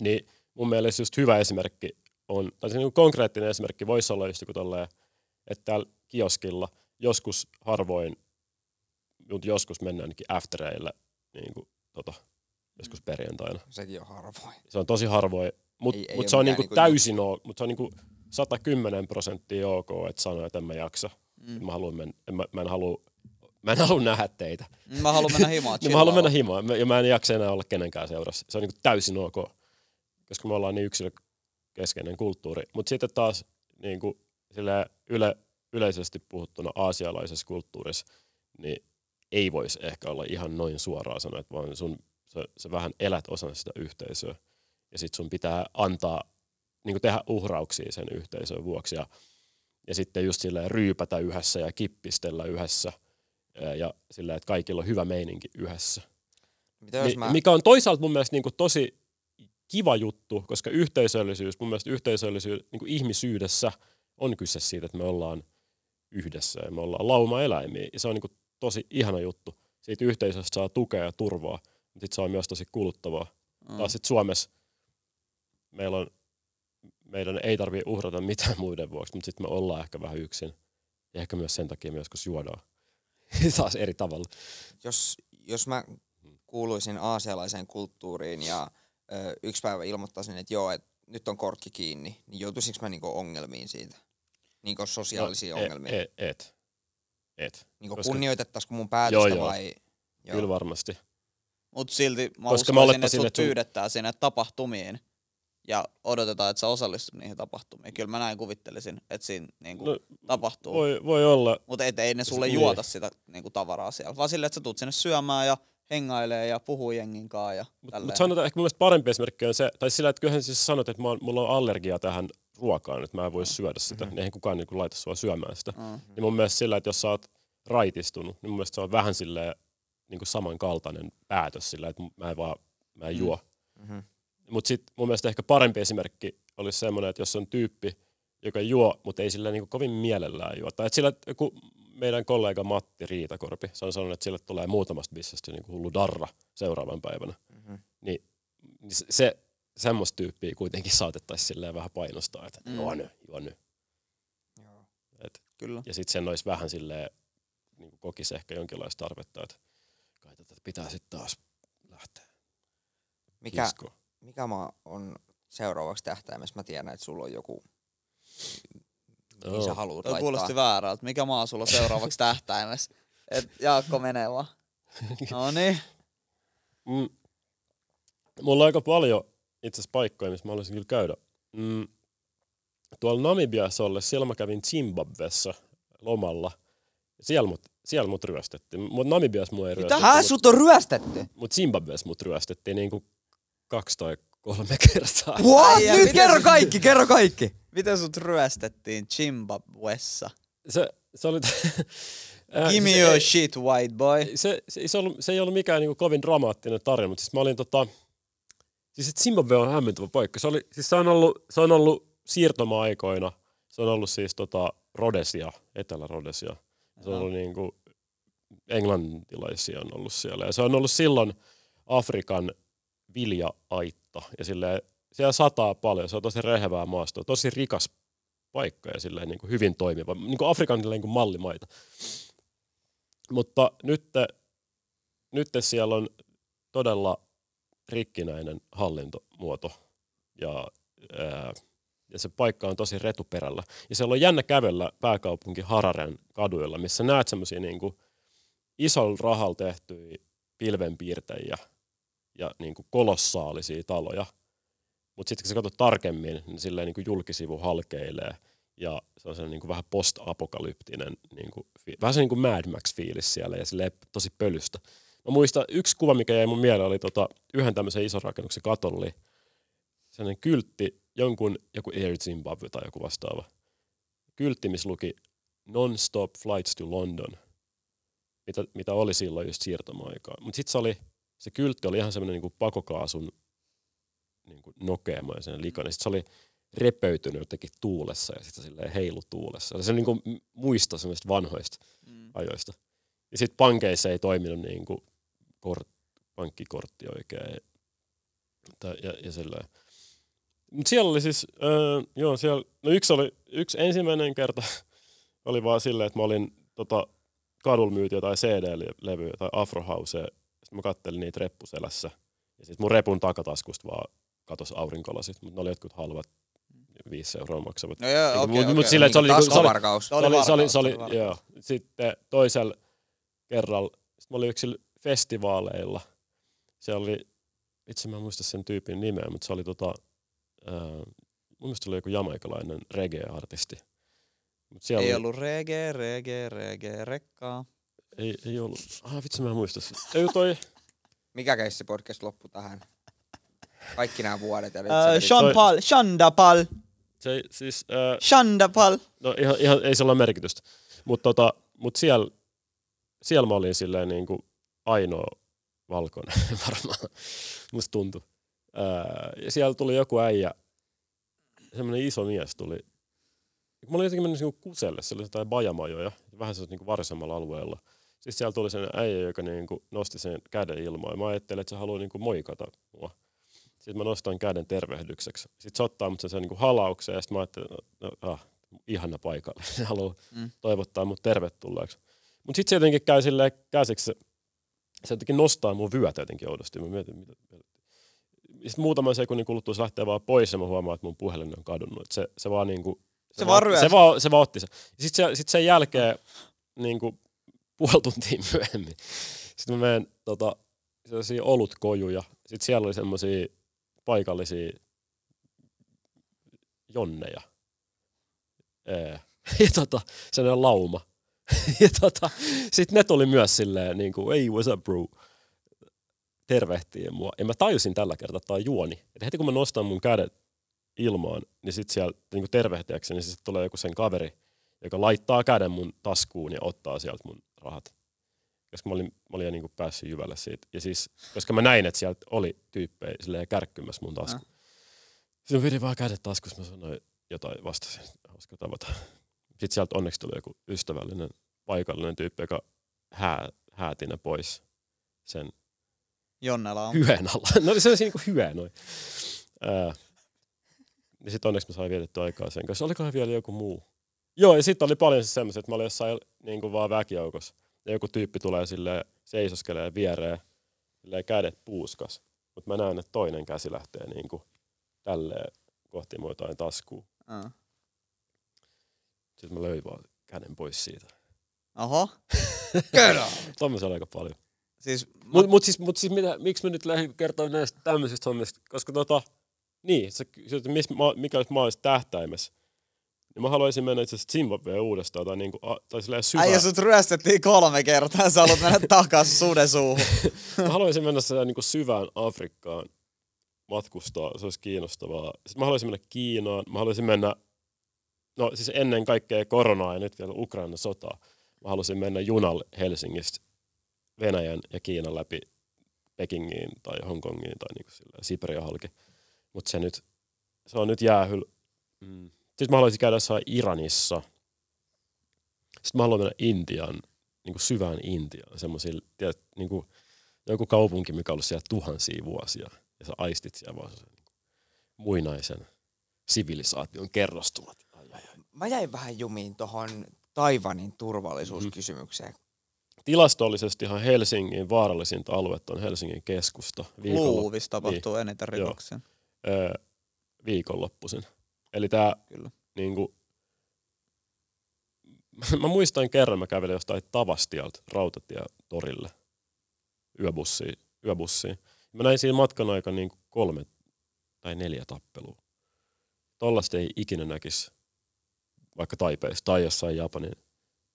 Niin mun mielestä just hyvä esimerkki on, tai se niin kuin konkreettinen esimerkki voisi olla just joku tolleen, että täällä kioskilla joskus harvoin, mutta joskus mennään ainakin aftereille niin kuin, tota, joskus perjantaina. Sekin on harvoin. Se on tosi harvoin, mutta mut, niinku niinku niin- mut se, on niinku niinku täysin ok, mutta se on niinku 110 prosenttia ok, että sanoo, että en mä jaksa. Mm. Mä, haluan men, mä, mä en halua mä en halua nähdä teitä. Mm, mä haluan mennä himaan. <laughs> Niin mä haluan mennä himaan ja mä en jaksa enää olla kenenkään seurassa. Se on niinku täysin ok, koska me ollaan niin yksilökeskeinen kulttuuri. Mutta sitten taas niinku, sille yle, yleisesti puhuttuna aasialaisessa kulttuurissa, niin ei voisi ehkä olla ihan noin suoraan sanoa, että vaan sun sä, sä vähän elät osana sitä yhteisöä. Ja sitten sun pitää antaa, niin tehdä uhrauksia sen yhteisön vuoksi. Ja, ja sitten just silleen ryypätä yhdessä ja kippistellä yhdessä. Ja silleen, että kaikilla on hyvä meininki yhdessä. Mitä jos Ni, mä... Mikä on toisaalta mun mielestä niin tosi kiva juttu, koska yhteisöllisyys, mun mielestä yhteisöllisyys niin ihmisyydessä on kyse siitä, että me ollaan yhdessä ja me ollaan laumaeläimiä. Ja se on niin tosi ihana juttu. Siitä yhteisöstä saa tukea ja turvaa mutta sitten se on myös tosi kuluttavaa. Mm. Taas sitten Suomessa meillä on, meidän ei tarvitse uhrata mitään muiden vuoksi, mutta sitten me ollaan ehkä vähän yksin. Ja ehkä myös sen takia myös, kun juodaan. <laughs> Taas eri tavalla. Jos, jos mä kuuluisin aasialaiseen kulttuuriin ja ö, yksi päivä ilmoittaisin, että joo, että nyt on korkki kiinni, niin joutuisinko mä niinku ongelmiin siitä? Niinku sosiaalisiin no, e, ongelmiin? Et. et, et. Niinku Koska... kunnioitettaisiko mun päätöstä joo, joo. vai? Joo. Kyllä varmasti. Mutta silti mä Koska uskoisin, että sinut pyydettää sinne tapahtumiin ja odotetaan, että sä osallistut niihin tapahtumiin. Kyllä mä näin kuvittelisin, että siinä niin kuin, no, tapahtuu. Voi, voi olla. Mutta ei ne siis sulle niin. juota sitä niin kuin, tavaraa siellä, vaan silleen, että sä tuut sinne syömään ja hengailee ja puhuu jengin kanssa. Ja Mutta mut sanotaan, ehkä mun mielestä parempi esimerkki on se, tai sillä, että kyllähän siis sanot, että mulla on allergia tähän ruokaan, että mä en voi mm. syödä sitä, mm-hmm. eihän kukaan niin kuin, laita sua syömään sitä. Mm-hmm. Niin mun mielestä sillä, että jos sä oot raitistunut, niin mun mielestä se on vähän silleen niin kuin samankaltainen päätös sillä, että mä en vaan mä en mm. juo. Mm-hmm. Mutta sitten mun mielestä ehkä parempi esimerkki olisi semmoinen, että jos on tyyppi, joka juo, mutta ei sillä niin kuin kovin mielellään juo. Tai että sillä kun meidän kollega Matti Riitakorpi, se on sanonut, että sille tulee muutamasta bissestä niin hullu darra seuraavan päivänä. Mm-hmm. Niin, niin se, semmoista tyyppiä kuitenkin saatettaisiin silleen vähän painostaa, että mm. juo nyt, juo nyt. Joo. Et, Kyllä. Ja sitten sen olisi vähän silleen, niin kokisi ehkä jonkinlaista tarvetta, että pitää sitten taas lähteä. Mikä, Kisko. mikä maa on seuraavaksi tähtäimessä? Mä tiedän, että sulla on joku, no. mihin sä haluat laittaa. Kuulosti väärältä. Mikä maa sulla on seuraavaksi <laughs> tähtäimessä? Et Jaakko menee vaan. <laughs> No niin. Mm. Mulla on aika paljon itse asiassa paikkoja, missä mä haluaisin kyllä käydä. Mm. Tuolla Namibiassa ollessa, siellä mä kävin Zimbabwessa lomalla – siellä mut, siellä mut ryöstettiin. Mut Namibias mua ei ryöstetty. Mitä? Mut, sut on ryöstetty? Mut Zimbabwes mut ryöstettiin niinku kaksi tai kolme <laughs> kertaa. What? Nyt kerro kaikki, kerro kaikki. Miten sut ryöstettiin Zimbabwessa? Se, se oli... <laughs> Äh, Give me se, your shit, white boy. Se, se, se, ollut, se ei ollut mikään niinku kovin dramaattinen tarina, mutta siis mä olin tota... Siis et Zimbabwe on hämmentävä paikka. Se, oli, siis se, on ollut, se on ollut siirtoma-aikoina. Se on ollut siis tota Rodesia, Etelä-Rodesia. Se on ollut niin kuin, englantilaisia on ollut siellä. Ja se on ollut silloin Afrikan vilja-aitta. Ja silleen, siellä sataa paljon, se on tosi rehevää maastoa, tosi rikas paikka ja silleen, niin kuin hyvin toimiva. Niin kuin Afrikan niin kuin mallimaita. Mutta nyt, nyt siellä on todella rikkinäinen hallintomuoto ja ää, ja se paikka on tosi retuperällä. Ja siellä on jännä kävellä pääkaupunki Hararen kaduilla, missä näet semmoisia niin kuin rahal tehtyjä pilvenpiirtejä ja niin kuin kolossaalisia taloja. Mutta sitten kun sä katsot tarkemmin, niin silleen niin kuin julkisivu halkeilee ja se on niin kuin vähän post-apokalyptinen, niin kuin, vähän se niin kuin Mad Max-fiilis siellä ja silleen tosi pölystä. Mä muistan, yksi kuva, mikä jäi mun mieleen, oli tota, yhden tämmöisen ison rakennuksen katolla, sellainen kyltti, jonkun, joku Air Zimbabwe tai joku vastaava, kyltti, missä luki non-stop flights to London, mitä, mitä oli silloin just siirtomaikaa. Mutta sitten se, oli, se kyltti oli ihan semmoinen niinku pakokaasun niinku sen likainen. Sitten se oli repeytynyt jotenkin tuulessa ja sitten silleen heilu tuulessa. Se niinku muista semmoista vanhoista mm. ajoista. Ja sitten pankeissa ei toiminut niinku kort, pankkikortti oikein. Ja, ja, ja silleen. Mut siellä oli siis, öö, joo, siellä, no yksi, oli, yksi ensimmäinen kerta <laughs> oli vaan silleen, että mä olin tota, kadulla tai jotain CD-levyä tai Afrohausea. Sitten mä kattelin niitä reppuselässä. Ja sitten mun repun takataskusta vaan katosi aurinkolasit, mutta ne oli jotkut halvat viisi euroa maksavat. No joo, okei, okay, okay. sille, se oli, se oli, se oli, se oli, se oli, joo. Sitten toisella kerralla, sit mä olin yksi festivaaleilla. Se oli, itse mä en muista sen tyypin nimeä, mutta se oli tota, mun mielestä oli joku jamaikalainen reggae-artisti. Mut ei oli... ollut reggae, reggae, reggae, rekkaa. Ei, ei ollut. Ah, vitsi, mä en muista. Ei toi... Mikä se podcast loppu tähän? Kaikki nämä vuodet. Uh, Sean Paul, toi... Shanda Paul. Se, siis, uh... Äh, Shanda Paul. No ihan, ihan, ei sillä ole merkitystä. Mutta tota, mut siellä, siellä mä olin silleen niin kuin ainoa valkoinen <laughs> varmaan. Musta tuntui. Öö, ja siellä tuli joku äijä, semmoinen iso mies tuli. Mä olin jotenkin mennyt niinku kuselle, siellä oli jotain bajamajoja, vähän sellaista niinku varsemmalla alueella. Sitten siellä tuli sen äijä, joka niinku nosti sen käden ilmaan. Mä ajattelin, että se haluaa niinku moikata mua. Sitten mä nostan käden tervehdykseksi. Sitten se ottaa mut sen, sen niinku halaukseen ja sitten mä ajattelin, no, no, ah, ihana paikalle. <laughs> Se haluaa mm. toivottaa mut tervetulleeksi. Mutta sitten se jotenkin käy silleen käsiksi, se jotenkin nostaa mun vyötä jotenkin oudosti. Mä mietin, mitä, sitten muutaman sekunnin kuluttua se lähtee vaan pois ja mä huomaan, että mun puhelin on kadonnut. se, se vaan niinku, se, se, vaan, ryös. se, vaan, se vaan otti sen. Sitten se, sit sen jälkeen niinku, puoli tuntia <laughs> myöhemmin, sitten mä menen tota, sellaisia olutkojuja. Sitten siellä oli semmoisia paikallisia jonneja. Ee. <laughs> Ja tota, sellainen lauma. <laughs> ja tota, sitten ne tuli myös silleen, niin kuin, hey, what's up bro? tervehtii mua. Ja mä tajusin tällä kertaa, että tämä on juoni. Että heti kun mä nostan mun kädet ilmaan, niin sitten siellä niin tervehtiäkseni niin sit tulee joku sen kaveri, joka laittaa käden mun taskuun ja ottaa sieltä mun rahat. Koska mä olin, mä olin niin päässyt jyvälle siitä. Ja siis, koska mä näin, että sieltä oli tyyppejä silleen kärkkymässä mun tasku. No. Ah. Sitten mä pidin vaan kädet taskussa, mä sanoin jotain, vastasin, hauska tavata. Sitten sieltä onneksi tuli joku ystävällinen, paikallinen tyyppi, joka hää, hääti ne pois sen Jonnella on. Hyvän alla. No se on niinku hyvää noin. ja niin sitten onneksi mä sain vietetty aikaa sen kanssa. Olikohan vielä joku muu? Joo, ja sitten oli paljon siis semmoisia, että mä olin jossain kuin niinku vaan väkijoukossa. Ja joku tyyppi tulee sille seisoskelee viereen, silleen kädet puuskas. Mutta mä näen, että toinen käsi lähtee niinku tälleen kohti mua jotain taskua. Uh. Sitten mä löin vaan käden pois siitä. Oho. <laughs> Kyllä. Tuommoisia oli aika paljon. Siis, Mutta mut siis, mut siis mitä, miksi mä nyt lähdin kertoa näistä tämmöisistä hommista? Koska tota, niin, sä kysyt, miss, ma, mikä olisi mä tähtäimessä. Ja niin mä haluaisin mennä itse asiassa Zimbabwea uudestaan tai, niinku, a, tai silleen syvään. Äijä sut ryöstettiin kolme kertaa, sä haluat mennä <laughs> takaisin suuden suuhun. mä haluaisin mennä silleen niinku syvään Afrikkaan matkustaa, se olisi kiinnostavaa. Sitten mä haluaisin mennä Kiinaan, mä haluaisin mennä, no siis ennen kaikkea koronaa ja nyt vielä Ukrainan sotaa. Mä haluaisin mennä junalle Helsingistä Venäjän ja Kiinan läpi Pekingiin tai Hongkongiin tai niin kuin Siberia halki. Mutta se nyt, se on nyt jäähyl. Mm. Sitten mä haluaisin käydä jossain Iranissa. Sitten mä haluan mennä Intiaan, niin kuin syvään Intiaan, semmoisiin, niin kuin joku kaupunki, mikä on ollut siellä tuhansia vuosia. Ja sä aistit siellä vaan sen niin muinaisen sivilisaation kerrostumat. Ai, ai, ai. Mä jäin vähän jumiin tuohon Taivanin turvallisuuskysymykseen. Mm tilastollisestihan Helsingin vaarallisinta aluetta on Helsingin keskusta. Viikolla... Luuvissa niin, tapahtuu niin, eniten rikoksia. Öö, viikonloppuisin. Eli tämä niinku, <laughs> mä muistan kerran, mä kävelin jostain Tavastialta rautatietorille yöbussiin. yöbussiin. Mä näin siinä matkan aikana niin kolme tai neljä tappelua. Tollasta ei ikinä näkisi vaikka Taipeissa tai jossain Japanin,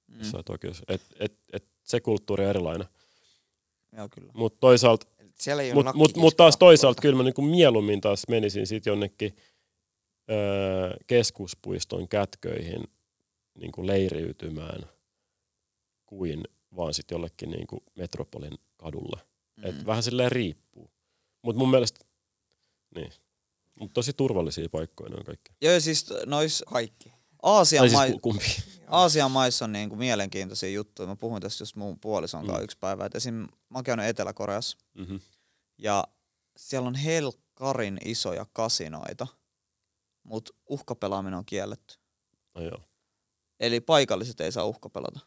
mm. jossain mm. Tokiossa. Et, et, et, se kulttuuri on erilainen. Joo, kyllä. Mutta toisaalta, mut, mut, mut taas toisaalta kyllä mä niinku mieluummin taas menisin sitten jonnekin öö, keskuspuiston kätköihin niinku leiriytymään kuin vaan sitten jollekin niinku metropolin kadulle. Mm. Et mm-hmm. vähän silleen riippuu. Mut mun mielestä, niin. Mut tosi turvallisia paikkoja ne on kaikki. Joo, siis nois kaikki. Aasian, no, siis kumpi. Aasian maissa on niin kuin mielenkiintoisia juttuja. Mä puhuin tässä just mun puolison kanssa mm. yksi päivä. Et esim. mä oon käynyt Etelä-Koreassa mm-hmm. ja siellä on helkarin isoja kasinoita, mutta uhkapelaaminen on kielletty. No, joo. Eli paikalliset ei saa uhkapelata.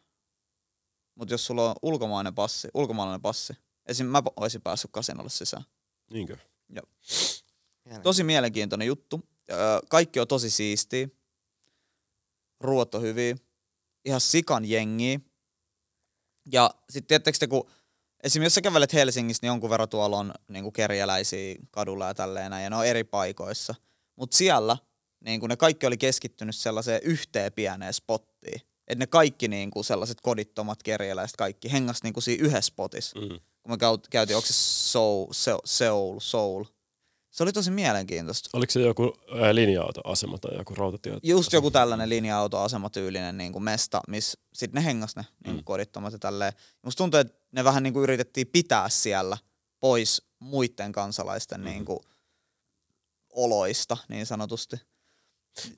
Mut jos sulla on ulkomainen passi, ulkomaalainen passi, esim. mä olisin päässyt kasinolle sisään. Niinkö? Joo. Tosi mielenkiintoinen juttu. Kaikki on tosi siistiä ruoat on hyviä, ihan sikan jengi. Ja sitten tiettekö te, kun esimerkiksi jos sä kävelet Helsingissä, niin jonkun verran tuolla on niin kuin kerjäläisiä kadulla ja tälleen näin, ja ne on eri paikoissa. Mutta siellä niin kuin ne kaikki oli keskittynyt sellaiseen yhteen pieneen spottiin. Että ne kaikki niin kuin sellaiset kodittomat kerjäläiset kaikki hengas niin kuin siinä yhdessä spotissa. Mm. Kun me käytiin, onko se Soul, Soul, soul se oli tosi mielenkiintoista. Oliko se joku äh, linja-autoasema tai joku rautatie? Just joku tällainen linja-autoasema tyylinen niin kuin mesta, missä sitten ne hengas ne niin mm. kodittomat ja tälleen. Musta tuntuu, että ne vähän niin kuin yritettiin pitää siellä pois muiden kansalaisten mm. niin kuin, oloista niin sanotusti.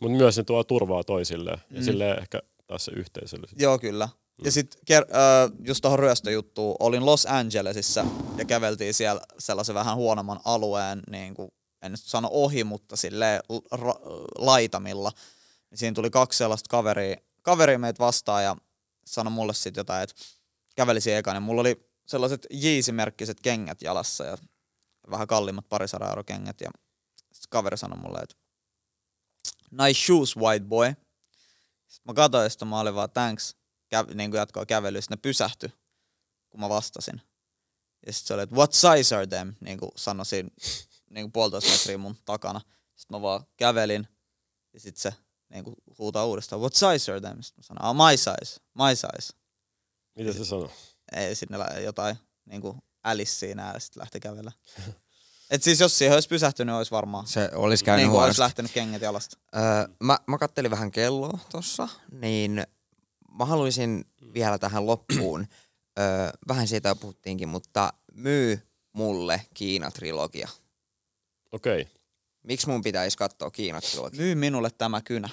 Mutta myös ne tuo turvaa toisille ja mm. sille ehkä taas se yhteisölle. Joo, kyllä. Ja sitten äh, just tuohon ryöstöjuttuun, olin Los Angelesissa ja käveltiin siellä sellaisen vähän huonomman alueen, niin kuin, en nyt sano ohi, mutta sille ra- laitamilla. Niin siinä tuli kaksi sellaista kaveria, kaveria meitä vastaan ja sanoi mulle sitten jotain, että kävelisi eka, mulla oli sellaiset jiisimerkkiset kengät jalassa ja vähän kalliimmat parisadan euro kengät ja kaveri sanoi mulle, että nice shoes white boy. Sitten mä katsoin, että mä olin vaan thanks kä- niin kuin jatkoa kävelystä, ne pysähtyi, kun mä vastasin. Ja sitten se oli, että what size are them, niin kuin sanoi niin kuin puolitoista metriä mun takana. Sitten mä vaan kävelin ja sitten se niin kuin huutaa uudestaan, what size are them? Sitten mä sanoin, oh, my size, my size. Mitä se sanoi? Ei, sitten ne jotain niin kuin Alice siinä ja sitten lähti kävellä. <laughs> Et siis jos siihen olisi pysähtynyt, niin olisi varmaan. Se olisi käynyt niin, huonosti. olisi lähtenyt kengät jalasta. Öö, mä, mä kattelin vähän kelloa tuossa, niin mä haluaisin vielä tähän loppuun, <clears throat> ö, vähän siitä jo puhuttiinkin, mutta myy mulle Kiina-trilogia. Okei. Okay. Miksi mun pitäisi katsoa Kiina-trilogia? Myy minulle tämä kynä.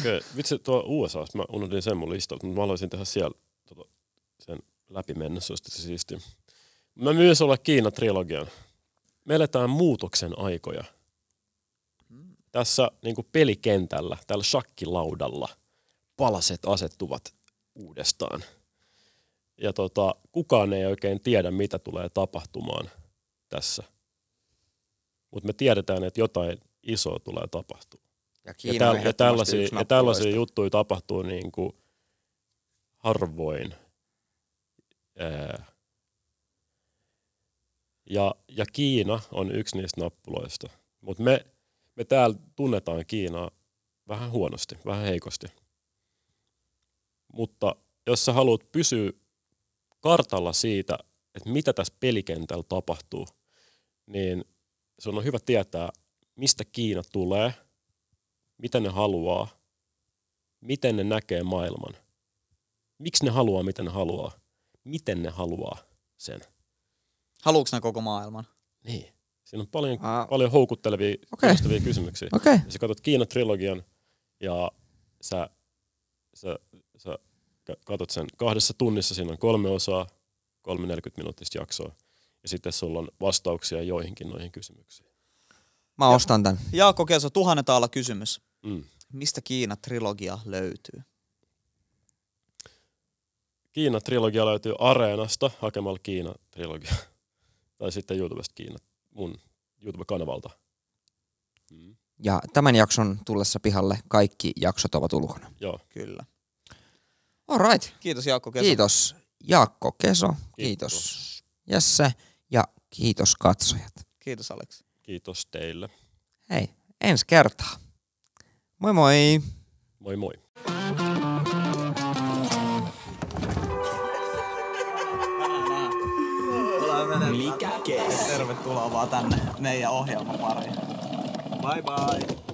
Okei, okay. vitsi tuo USA, mä unohdin sen mun listalta, mutta mä haluaisin tehdä siellä tota, sen läpi mennä, se olisi siisti. Mä myös olla Kiina-trilogian. Me eletään muutoksen aikoja. Mm. Tässä niin pelikentällä, tällä shakkilaudalla – palaset asettuvat uudestaan. Ja tota, kukaan ei oikein tiedä, mitä tulee tapahtumaan tässä. Mutta me tiedetään, että jotain isoa tulee tapahtumaan. Ja, ja, täl- ja, tällaisia, ja tällaisia juttuja tapahtuu niin kuin harvoin. Ää. Ja, ja Kiina on yksi niistä nappuloista. Mutta me, me täällä tunnetaan Kiinaa vähän huonosti, vähän heikosti mutta jos sä haluat pysyä kartalla siitä, että mitä tässä pelikentällä tapahtuu, niin se on hyvä tietää, mistä Kiina tulee, mitä ne haluaa, miten ne näkee maailman, miksi ne haluaa, miten ne haluaa, miten ne haluaa sen. Haluuks ne koko maailman? Niin. Siinä on paljon, ah. paljon houkuttelevia okay. kysymyksiä. Okay. Ja sä katsot Kiina-trilogian ja sä, sä sä katot sen kahdessa tunnissa, siinä on kolme osaa, kolme 40 minuuttista jaksoa. Ja sitten sulla on vastauksia joihinkin noihin kysymyksiin. Mä ja, ostan tämän. Jaakko Kelso, tuhannen taala kysymys. Mm. Mistä Kiina-trilogia löytyy? Kiina-trilogia löytyy Areenasta hakemalla Kiina-trilogia. <laughs> Tai sitten YouTubesta Kiina, mun YouTube-kanavalta. Mm. Ja tämän jakson tullessa pihalle kaikki jaksot ovat ulkona. Joo. Kyllä. All right. Kiitos Jaakko Keso. Kiitos Jaakko Keso. Kiitos, kiitos. Jesse ja kiitos katsojat. Kiitos Alex. Kiitos teille. Hei, ensi kertaa. Moi moi. Moi moi. Mikä kes? Tervetuloa vaan tänne meidän ohjelman pariin. Bye bye.